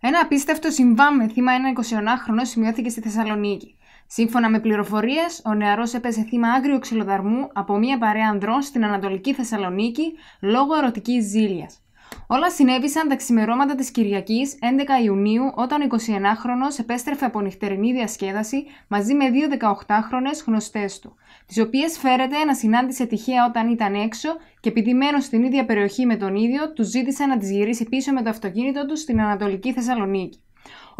Ένα απίστευτο συμβάν με θύμα ένα σημειώθηκε στη Θεσσαλονίκη. Σύμφωνα με πληροφορίες, ο νεαρός έπεσε θύμα άγριου ξυλοδαρμού από μια παρέα ανδρών στην Ανατολική Θεσσαλονίκη λόγω ερωτικής ζήλιας. Όλα συνέβησαν τα ξημερώματα της Κυριακής 11 Ιουνίου, όταν ο 29χρονο επέστρεφε από νυχτερινή διασκέδαση μαζί με δύο 18χρονε γνωστές του, τις οποίες φέρεται να συνάντησε τυχαία όταν ήταν έξω και μένω στην ίδια περιοχή με τον ίδιο, του ζήτησε να τις γυρίσει πίσω με το αυτοκίνητο του στην Ανατολική Θεσσαλονίκη.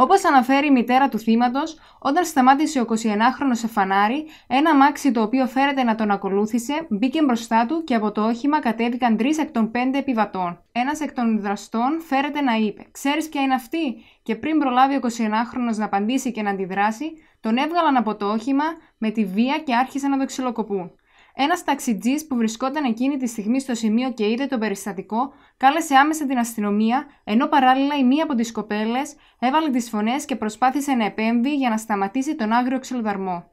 Όπως αναφέρει η μητέρα του θύματος, όταν σταμάτησε ο 21 χρονο σε φανάρι, ένα μάξι το οποίο φέρεται να τον ακολούθησε μπήκε μπροστά του και από το όχημα κατέβηκαν τρεις εκ των πέντε επιβατών. Ένας εκ των δραστών φέρεται να είπε: «Ξέρεις ποια είναι αυτή, και πριν προλάβει ο 21 χρονο να απαντήσει και να αντιδράσει, τον έβγαλαν από το όχημα με τη βία και άρχισαν να το ξυλοκοπούν. Ένας ταξιτζής που βρισκόταν εκείνη τη στιγμή στο σημείο και είδε το περιστατικό, κάλεσε άμεσα την αστυνομία, ενώ παράλληλα η μία από τις κοπέλες έβαλε τις φωνές και προσπάθησε να επέμβει για να σταματήσει τον άγριο ξυλοδαρμό.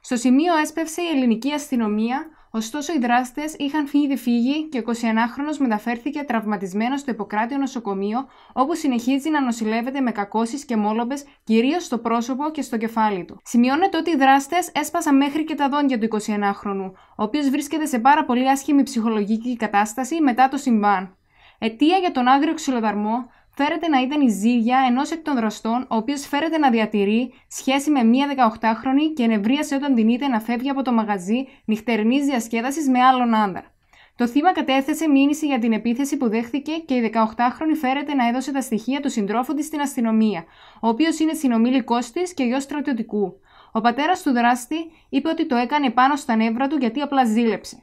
Στο σημείο έσπευσε η ελληνική αστυνομία, Ωστόσο, οι δράστες είχαν ήδη φύγει και ο 21 χρονος μεταφέρθηκε τραυματισμένος στο υποκράτιο νοσοκομείο, όπου συνεχίζει να νοσηλεύεται με κακώσεις και μόλοπες, κυρίως στο πρόσωπο και στο κεφάλι του. Σημειώνεται ότι οι δράστες έσπασαν μέχρι και τα δόντια του 21 χρονου ο οποίος βρίσκεται σε πάρα πολύ άσχημη ψυχολογική κατάσταση μετά το συμβάν. Αιτία για τον άγριο ξυλοδαρμό φέρεται να ήταν η ζύγια ενός εκ των δραστών, ο οποίος φέρεται να διατηρεί σχέση με μία 18χρονη και ενευρίασε όταν την είδε να φεύγει από το μαγαζί νυχτερινής διασκέδασης με άλλον άνδρα. Το θύμα κατέθεσε μήνυση για την επίθεση που δέχθηκε και η 18χρονη φέρεται να έδωσε τα στοιχεία του συντρόφου της στην αστυνομία, ο οποίος είναι συνομήλικός της και γιος στρατιωτικού. Ο πατέρας του δράστη είπε ότι το έκανε πάνω στα νεύρα του γιατί απλά ζήλεψε.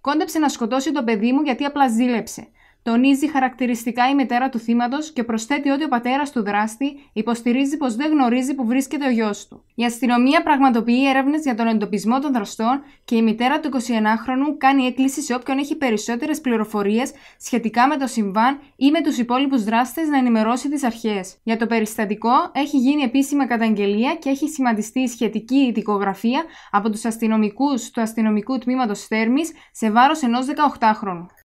Κόντεψε να σκοτώσει το παιδί μου γιατί απλά ζήλεψε. Τονίζει χαρακτηριστικά η μητέρα του θύματος και προσθέτει ότι ο πατέρας του δράστη υποστηρίζει πως δεν γνωρίζει που βρίσκεται ο γιος του. Η αστυνομία πραγματοποιεί έρευνες για τον εντοπισμό των δραστών και η μητέρα του 21χρονου κάνει έκκληση σε όποιον έχει περισσότερες πληροφορίες σχετικά με το συμβάν ή με τους υπόλοιπους δράστες να ενημερώσει τις αρχές. Για το περιστατικό έχει γίνει επίσημα καταγγελία και έχει σημαντιστεί η σχετική ειδικογραφία από τους αστυνομικούς του αστυνομικού τμήματος Θέρμης σε βάρος ενός 18χρονου.